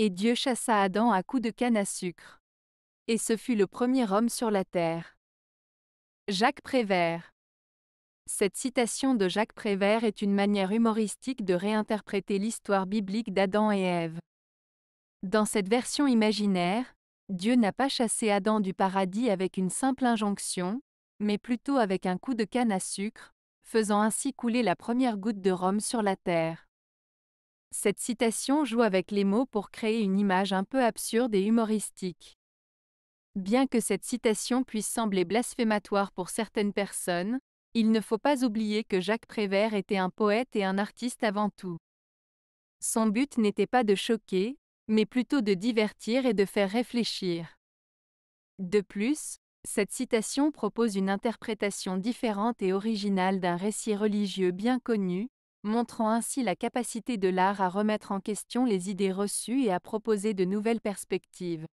Et Dieu chassa Adam à coups de canne à sucre. Et ce fut le premier homme sur la terre. Jacques Prévert. Cette citation de Jacques Prévert est une manière humoristique de réinterpréter l'histoire biblique d'Adam et Ève. Dans cette version imaginaire, Dieu n'a pas chassé Adam du paradis avec une simple injonction, mais plutôt avec un coup de canne à sucre, faisant ainsi couler la première goutte de rhum sur la terre. Cette citation joue avec les mots pour créer une image un peu absurde et humoristique. Bien que cette citation puisse sembler blasphématoire pour certaines personnes, il ne faut pas oublier que Jacques Prévert était un poète et un artiste avant tout. Son but n'était pas de choquer, mais plutôt de divertir et de faire réfléchir. De plus, cette citation propose une interprétation différente et originale d'un récit religieux bien connu, montrant ainsi la capacité de l'art à remettre en question les idées reçues et à proposer de nouvelles perspectives.